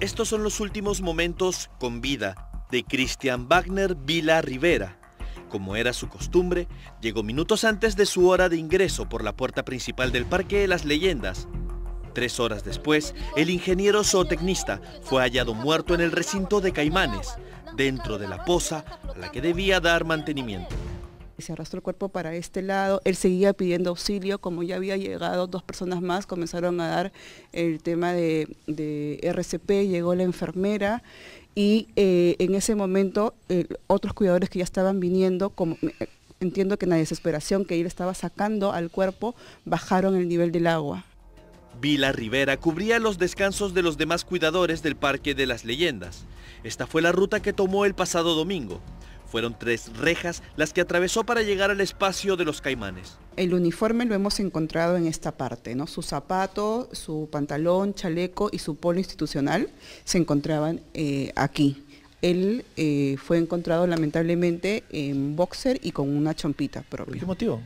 Estos son los últimos momentos con vida de Christian Wagner Vila Rivera. Como era su costumbre, llegó minutos antes de su hora de ingreso por la puerta principal del Parque de las Leyendas. Tres horas después, el ingeniero zootecnista fue hallado muerto en el recinto de Caimanes, dentro de la poza a la que debía dar mantenimiento se arrastró el cuerpo para este lado. Él seguía pidiendo auxilio, como ya había llegado dos personas más, comenzaron a dar el tema de, RCP, llegó la enfermera y eh, en ese momento eh, otros cuidadores que ya estaban viniendo, como, eh, entiendo que en la desesperación que él estaba sacando al cuerpo, bajaron el nivel del agua. Vila Rivera cubría los descansos de los demás cuidadores del Parque de las Leyendas. Esta fue la ruta que tomó el pasado domingo. Fueron tres rejas las que atravesó para llegar al espacio de los caimanes. El uniforme lo hemos encontrado en esta parte, ¿no? Su zapato, su pantalón, chaleco y su polo institucional se encontraban eh, aquí. Él eh, fue encontrado lamentablemente en boxer y con una chompita ¿Por qué motivo?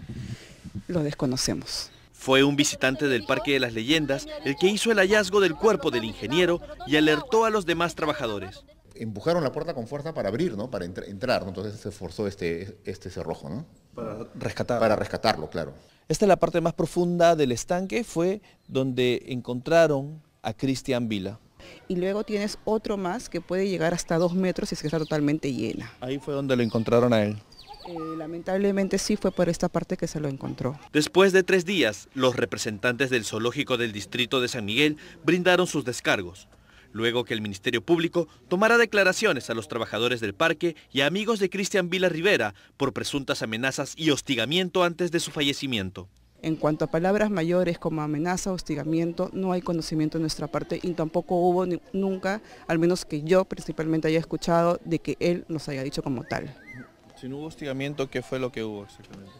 Lo desconocemos. Fue un visitante del Parque de las Leyendas el que hizo el hallazgo del cuerpo del ingeniero y alertó a los demás trabajadores empujaron la puerta con fuerza para abrir, Para entrar, Entonces se forzó este, este cerrojo, ¿no? Para rescatarlo. Para rescatarlo, claro. Esta es la parte más profunda del estanque, fue donde encontraron a Cristian Vila. Y luego tienes otro más que puede llegar hasta dos metros y es que está totalmente llena. Ahí fue donde lo encontraron a él. Eh, lamentablemente sí fue por esta parte que se lo encontró. Después de tres días, los representantes del zoológico del distrito de San Miguel brindaron sus descargos luego que el Ministerio Público tomara declaraciones a los trabajadores del parque y a amigos de Cristian Vila Rivera por presuntas amenazas y hostigamiento antes de su fallecimiento. En cuanto a palabras mayores como amenaza, hostigamiento, no hay conocimiento de nuestra parte y tampoco hubo nunca, al menos que yo principalmente haya escuchado, de que él nos haya dicho como tal. Si no hubo hostigamiento, ¿qué fue lo que hubo exactamente?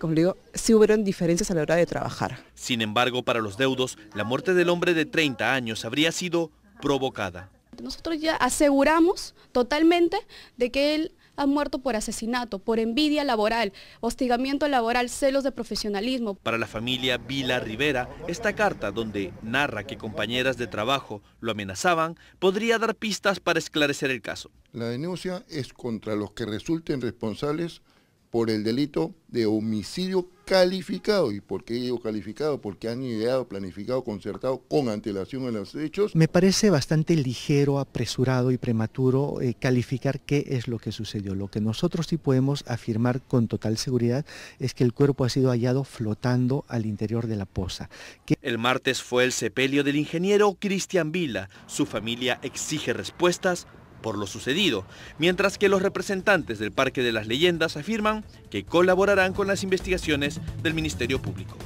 como digo, sí hubieron diferencias a la hora de trabajar. Sin embargo, para los deudos, la muerte del hombre de 30 años habría sido provocada. Nosotros ya aseguramos totalmente de que él ha muerto por asesinato, por envidia laboral, hostigamiento laboral, celos de profesionalismo. Para la familia Vila Rivera, esta carta donde narra que compañeras de trabajo lo amenazaban, podría dar pistas para esclarecer el caso. La denuncia es contra los que resulten responsables por el delito de homicidio calificado. ¿Y por qué digo calificado? Porque han ideado, planificado, concertado con antelación en los hechos. Me parece bastante ligero, apresurado y prematuro eh, calificar qué es lo que sucedió. Lo que nosotros sí podemos afirmar con total seguridad es que el cuerpo ha sido hallado flotando al interior de la poza. Que... El martes fue el sepelio del ingeniero Cristian Vila. Su familia exige respuestas por lo sucedido, mientras que los representantes del Parque de las Leyendas afirman que colaborarán con las investigaciones del Ministerio Público.